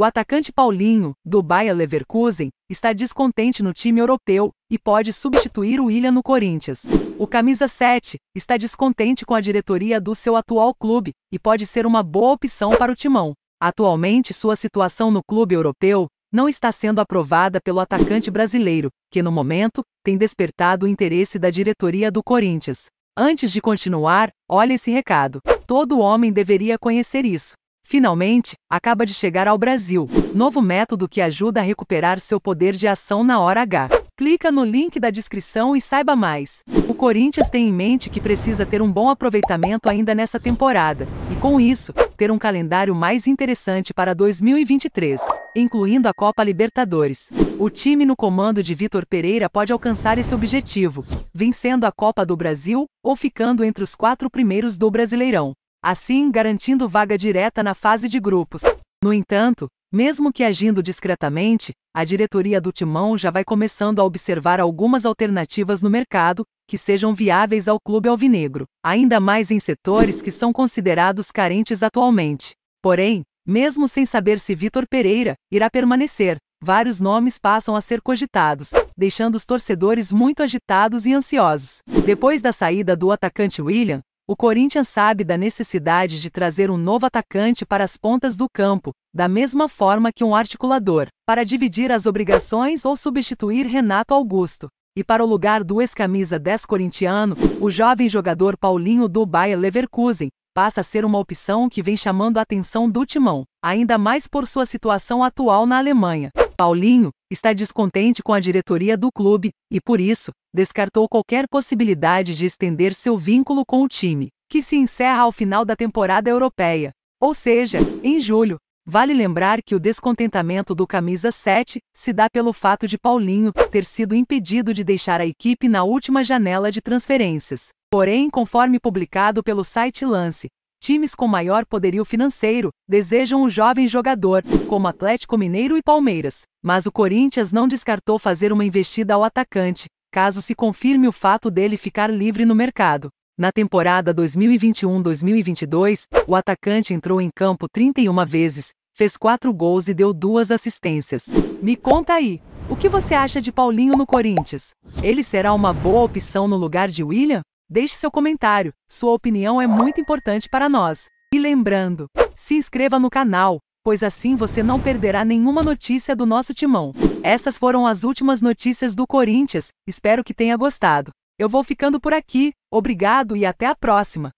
O atacante Paulinho, do Bayer Leverkusen, está descontente no time europeu e pode substituir o Willian no Corinthians. O camisa 7 está descontente com a diretoria do seu atual clube e pode ser uma boa opção para o timão. Atualmente, sua situação no clube europeu não está sendo aprovada pelo atacante brasileiro, que no momento tem despertado o interesse da diretoria do Corinthians. Antes de continuar, olha esse recado. Todo homem deveria conhecer isso. Finalmente, acaba de chegar ao Brasil, novo método que ajuda a recuperar seu poder de ação na hora H. Clica no link da descrição e saiba mais. O Corinthians tem em mente que precisa ter um bom aproveitamento ainda nessa temporada, e com isso, ter um calendário mais interessante para 2023, incluindo a Copa Libertadores. O time no comando de Vitor Pereira pode alcançar esse objetivo, vencendo a Copa do Brasil ou ficando entre os quatro primeiros do Brasileirão assim garantindo vaga direta na fase de grupos. No entanto, mesmo que agindo discretamente, a diretoria do Timão já vai começando a observar algumas alternativas no mercado que sejam viáveis ao clube alvinegro, ainda mais em setores que são considerados carentes atualmente. Porém, mesmo sem saber se Vitor Pereira irá permanecer, vários nomes passam a ser cogitados, deixando os torcedores muito agitados e ansiosos. Depois da saída do atacante William, o Corinthians sabe da necessidade de trazer um novo atacante para as pontas do campo, da mesma forma que um articulador, para dividir as obrigações ou substituir Renato Augusto. E para o lugar do ex-camisa 10 corintiano, o jovem jogador Paulinho do Bayer Leverkusen passa a ser uma opção que vem chamando a atenção do timão, ainda mais por sua situação atual na Alemanha. Paulinho está descontente com a diretoria do clube e, por isso, descartou qualquer possibilidade de estender seu vínculo com o time, que se encerra ao final da temporada europeia, ou seja, em julho. Vale lembrar que o descontentamento do camisa 7 se dá pelo fato de Paulinho ter sido impedido de deixar a equipe na última janela de transferências. Porém, conforme publicado pelo site Lance, Times com maior poderio financeiro desejam um jovem jogador, como Atlético Mineiro e Palmeiras, mas o Corinthians não descartou fazer uma investida ao atacante, caso se confirme o fato dele ficar livre no mercado. Na temporada 2021-2022, o atacante entrou em campo 31 vezes, fez 4 gols e deu duas assistências. Me conta aí, o que você acha de Paulinho no Corinthians? Ele será uma boa opção no lugar de William? Deixe seu comentário, sua opinião é muito importante para nós. E lembrando, se inscreva no canal, pois assim você não perderá nenhuma notícia do nosso timão. Essas foram as últimas notícias do Corinthians, espero que tenha gostado. Eu vou ficando por aqui, obrigado e até a próxima!